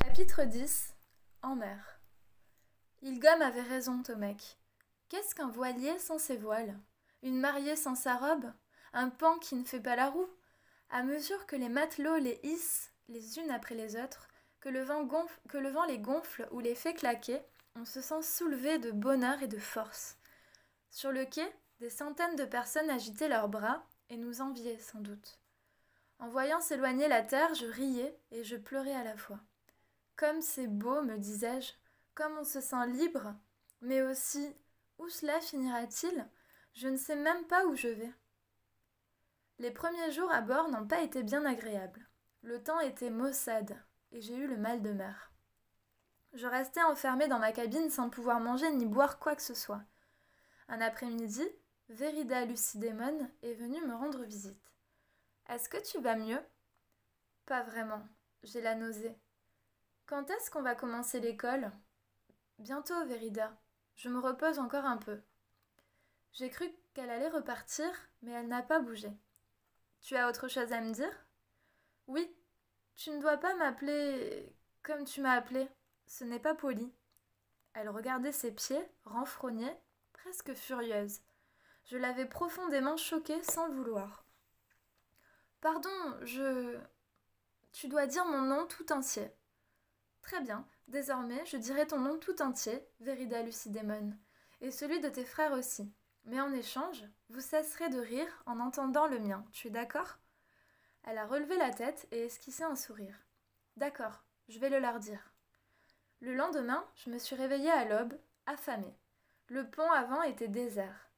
Chapitre 10 En mer. Ilgom avait raison, Tomek. Qu'est-ce qu'un voilier sans ses voiles Une mariée sans sa robe Un pan qui ne fait pas la roue À mesure que les matelots les hissent, les unes après les autres, que le vent, que le vent les gonfle ou les fait claquer, on se sent soulevé de bonheur et de force. Sur le quai, des centaines de personnes agitaient leurs bras et nous enviaient sans doute. En voyant s'éloigner la terre, je riais et je pleurais à la fois. Comme c'est beau, me disais-je, comme on se sent libre, mais aussi où cela finira-t-il Je ne sais même pas où je vais. Les premiers jours à bord n'ont pas été bien agréables. Le temps était maussade et j'ai eu le mal de mer. Je restais enfermée dans ma cabine sans pouvoir manger ni boire quoi que ce soit. Un après-midi, Verida Lucidémon est venue me rendre visite. Est-ce que tu vas mieux Pas vraiment, j'ai la nausée. Quand est-ce qu'on va commencer l'école Bientôt, Verida. Je me repose encore un peu. J'ai cru qu'elle allait repartir, mais elle n'a pas bougé. Tu as autre chose à me dire Oui, tu ne dois pas m'appeler comme tu m'as appelée. Ce n'est pas poli. Elle regardait ses pieds, renfrognée, presque furieuse. Je l'avais profondément choquée sans vouloir. Pardon, je. Tu dois dire mon nom tout entier. Très bien, désormais je dirai ton nom tout entier, Verida Lucidémon, et celui de tes frères aussi. Mais en échange, vous cesserez de rire en entendant le mien, tu es d'accord Elle a relevé la tête et esquissé un sourire. D'accord, je vais le leur dire. Le lendemain, je me suis réveillée à l'aube, affamée. Le pont avant était désert.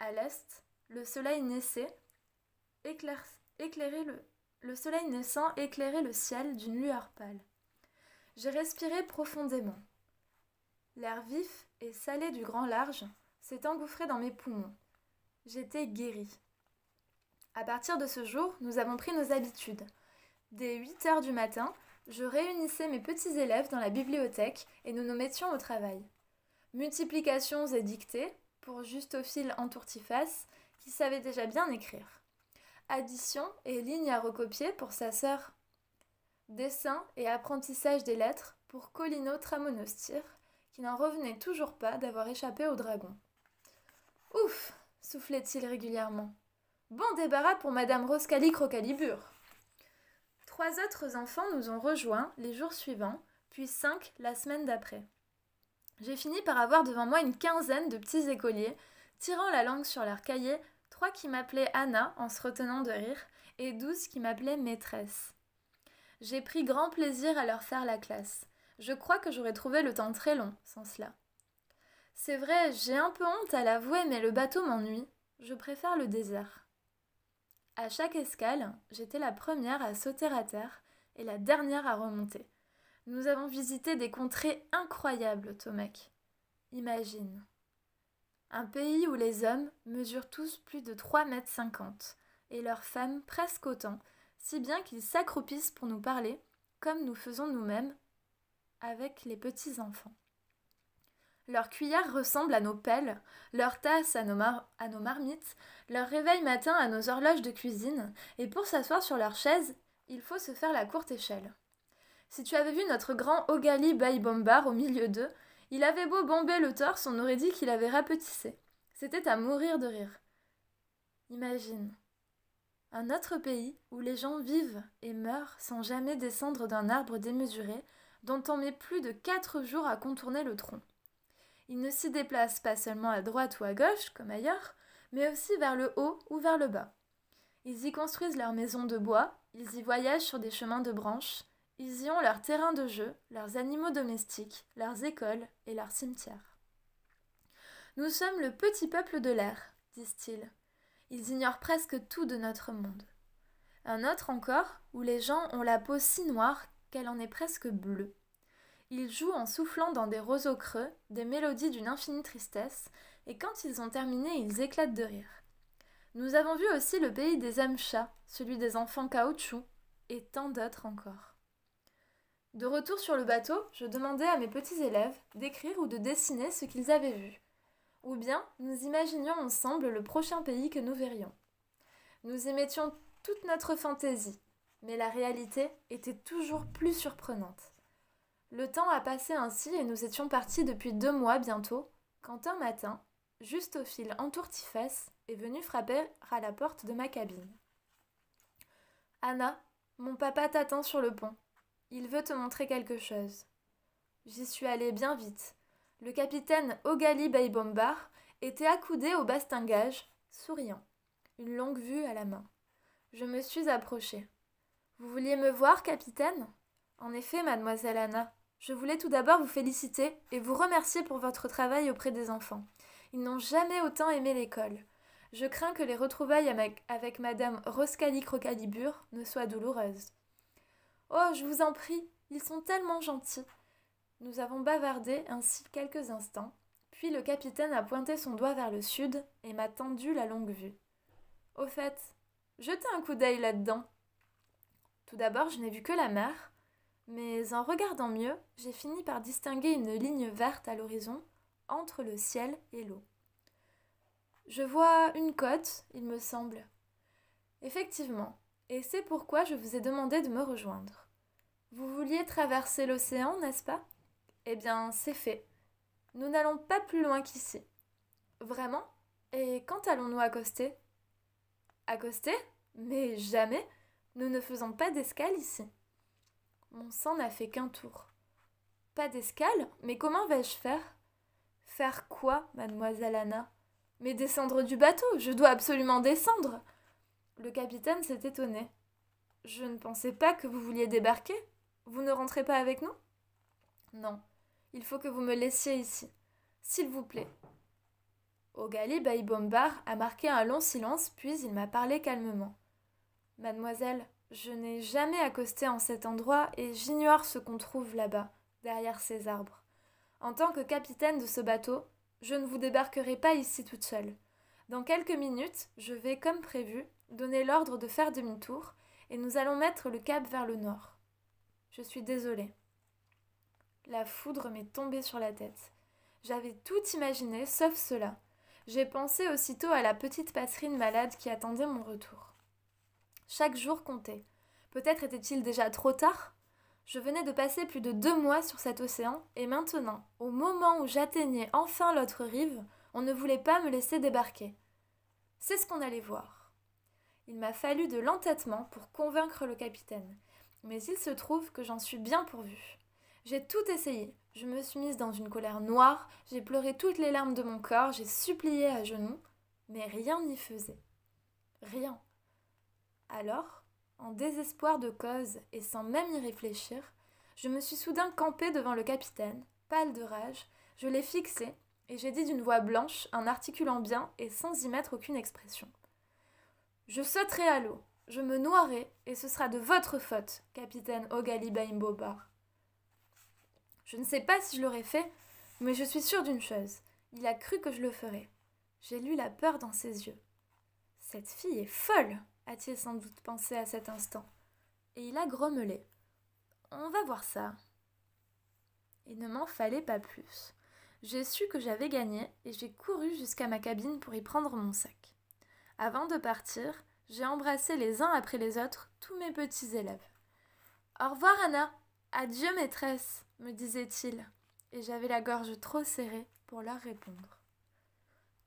À l'est, le soleil naissait, le... le soleil naissant éclairait le ciel d'une lueur pâle. J'ai respiré profondément. L'air vif et salé du grand large s'est engouffré dans mes poumons. J'étais guérie. À partir de ce jour, nous avons pris nos habitudes. Dès 8 heures du matin, je réunissais mes petits élèves dans la bibliothèque et nous nous mettions au travail. Multiplications et dictées, pour Justophile Entourtiface, qui savait déjà bien écrire. Additions et lignes à recopier pour sa sœur dessin et apprentissage des lettres pour Colino Tramonostir, qui n'en revenait toujours pas d'avoir échappé au dragon. Ouf soufflait-il régulièrement. Bon débarras pour Madame Roscali Crocalibur Trois autres enfants nous ont rejoints les jours suivants, puis cinq la semaine d'après. J'ai fini par avoir devant moi une quinzaine de petits écoliers, tirant la langue sur leurs cahiers, trois qui m'appelaient Anna en se retenant de rire, et douze qui m'appelaient maîtresse. J'ai pris grand plaisir à leur faire la classe. Je crois que j'aurais trouvé le temps très long sans cela. C'est vrai, j'ai un peu honte à l'avouer, mais le bateau m'ennuie. Je préfère le désert. À chaque escale, j'étais la première à sauter à terre et la dernière à remonter. Nous avons visité des contrées incroyables, Tomek. Imagine. Un pays où les hommes mesurent tous plus de 3,50 mètres et leurs femmes presque autant, si bien qu'ils s'accroupissent pour nous parler, comme nous faisons nous-mêmes avec les petits-enfants. Leurs cuillères ressemblent à nos pelles, leurs tasses à nos, marmites, leur réveil matin à nos horloges de cuisine, et pour s'asseoir sur leurs chaise, il faut se faire la courte échelle. Si tu avais vu notre grand Ogali Baibombar au milieu d'eux, il avait beau bomber le torse, on aurait dit qu'il avait rapetissé. C'était à mourir de rire. Imagine, un autre pays où les gens vivent et meurent sans jamais descendre d'un arbre démesuré dont on met plus de quatre jours à contourner le tronc. Ils ne s'y déplacent pas seulement à droite ou à gauche, comme ailleurs, mais aussi vers le haut ou vers le bas. Ils y construisent leurs maisons de bois, ils y voyagent sur des chemins de branches, ils y ont leurs terrains de jeu, leurs animaux domestiques, leurs écoles et leurs cimetières. Nous sommes le petit peuple de l'air, disent-ils ils ignorent presque tout de notre monde. Un autre encore, où les gens ont la peau si noire qu'elle en est presque bleue. Ils jouent en soufflant dans des roseaux creux, des mélodies d'une infinie tristesse, et quand ils ont terminé, ils éclatent de rire. Nous avons vu aussi le pays des âmes chats, celui des enfants caoutchouc, et tant d'autres encore. De retour sur le bateau, je demandais à mes petits élèves d'écrire ou de dessiner ce qu'ils avaient vu. Ou bien nous imaginions ensemble le prochain pays que nous verrions. Nous y mettions toute notre fantaisie, mais la réalité était toujours plus surprenante. Le temps a passé ainsi et nous étions partis depuis deux mois bientôt, quand un matin, juste au fil tourtifesse, est venu frapper à la porte de ma cabine. Anna, mon papa t'attend sur le pont. Il veut te montrer quelque chose. J'y suis allée bien vite, le capitaine Ogali Baybombar était accoudé au bastingage, souriant, une longue vue à la main. Je me suis approchée. Vous vouliez me voir, capitaine En effet, mademoiselle Anna, je voulais tout d'abord vous féliciter et vous remercier pour votre travail auprès des enfants. Ils n'ont jamais autant aimé l'école. Je crains que les retrouvailles avec, madame Roscali Crocalibur ne soient douloureuses. Oh, je vous en prie, ils sont tellement gentils. Nous avons bavardé ainsi quelques instants, puis le capitaine a pointé son doigt vers le sud et m'a tendu la longue vue. Au fait, jetez un coup d'œil là-dedans. Tout d'abord, je n'ai vu que la mer, mais en regardant mieux, j'ai fini par distinguer une ligne verte à l'horizon entre le ciel et l'eau. Je vois une côte, il me semble. Effectivement, et c'est pourquoi je vous ai demandé de me rejoindre. Vous vouliez traverser l'océan, n'est-ce pas eh bien, c'est fait. Nous n'allons pas plus loin qu'ici. Vraiment Et quand allons-nous accoster Accoster Mais jamais Nous ne faisons pas d'escale ici. Mon sang n'a fait qu'un tour. Pas d'escale Mais comment vais-je faire Faire quoi, mademoiselle Anna Mais descendre du bateau Je dois absolument descendre Le capitaine s'est étonné. Je ne pensais pas que vous vouliez débarquer. Vous ne rentrez pas avec nous Non. Il faut que vous me laissiez ici. S'il vous plaît. Ogali Baibombar a marqué un long silence, puis il m'a parlé calmement. Mademoiselle, je n'ai jamais accosté en cet endroit et j'ignore ce qu'on trouve là-bas, derrière ces arbres. En tant que capitaine de ce bateau, je ne vous débarquerai pas ici toute seule. Dans quelques minutes, je vais, comme prévu, donner l'ordre de faire demi-tour et nous allons mettre le cap vers le nord. Je suis désolé. La foudre m'est tombée sur la tête. J'avais tout imaginé sauf cela. J'ai pensé aussitôt à la petite Patrine malade qui attendait mon retour. Chaque jour comptait. Peut-être était-il déjà trop tard Je venais de passer plus de deux mois sur cet océan, et maintenant, au moment où j'atteignais enfin l'autre rive, on ne voulait pas me laisser débarquer. C'est ce qu'on allait voir. Il m'a fallu de l'entêtement pour convaincre le capitaine, mais il se trouve que j'en suis bien pourvu j'ai tout essayé. Je me suis mise dans une colère noire, j'ai pleuré toutes les larmes de mon corps, j'ai supplié à genoux, mais rien n'y faisait. Rien. Alors, en désespoir de cause et sans même y réfléchir, je me suis soudain campée devant le capitaine, pâle de rage, je l'ai fixé et j'ai dit d'une voix blanche, en articulant bien et sans y mettre aucune expression. Je sauterai à l'eau, je me noierai et ce sera de votre faute, capitaine Ogali je ne sais pas si je l'aurais fait, mais je suis sûre d'une chose. Il a cru que je le ferais. J'ai lu la peur dans ses yeux. Cette fille est folle, a-t-il sans doute pensé à cet instant. Et il a grommelé. On va voir ça. Il ne m'en fallait pas plus. J'ai su que j'avais gagné et j'ai couru jusqu'à ma cabine pour y prendre mon sac. Avant de partir, j'ai embrassé les uns après les autres tous mes petits élèves. Au revoir Anna, Adieu maîtresse, me disait-il, et j'avais la gorge trop serrée pour leur répondre.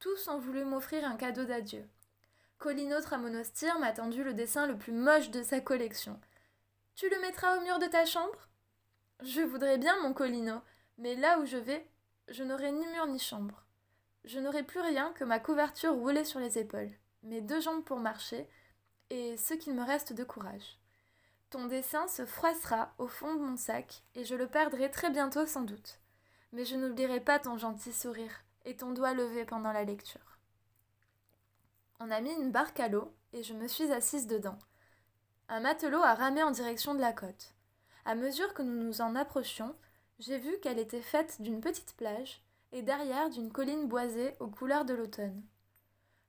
Tous ont voulu m'offrir un cadeau d'adieu. Colino Tramonostir m'a tendu le dessin le plus moche de sa collection. Tu le mettras au mur de ta chambre Je voudrais bien, mon Colino, mais là où je vais, je n'aurai ni mur ni chambre. Je n'aurai plus rien que ma couverture roulée sur les épaules, mes deux jambes pour marcher, et ce qu'il me reste de courage. Ton dessin se froissera au fond de mon sac et je le perdrai très bientôt sans doute. Mais je n'oublierai pas ton gentil sourire et ton doigt levé pendant la lecture. On a mis une barque à l'eau et je me suis assise dedans. Un matelot a ramé en direction de la côte. À mesure que nous nous en approchions, j'ai vu qu'elle était faite d'une petite plage et derrière d'une colline boisée aux couleurs de l'automne.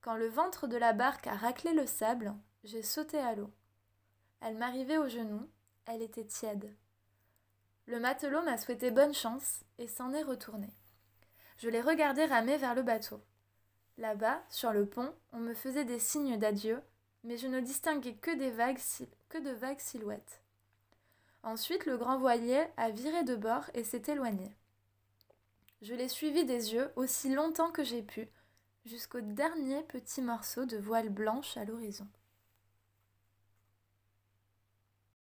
Quand le ventre de la barque a raclé le sable, j'ai sauté à l'eau. Elle m'arrivait au genou, elle était tiède. Le matelot m'a souhaité bonne chance et s'en est retourné. Je l'ai regardé ramer vers le bateau. Là-bas, sur le pont, on me faisait des signes d'adieu, mais je ne distinguais que, des vagues, que de vagues silhouettes. Ensuite, le grand voilier a viré de bord et s'est éloigné. Je l'ai suivi des yeux aussi longtemps que j'ai pu, jusqu'au dernier petit morceau de voile blanche à l'horizon.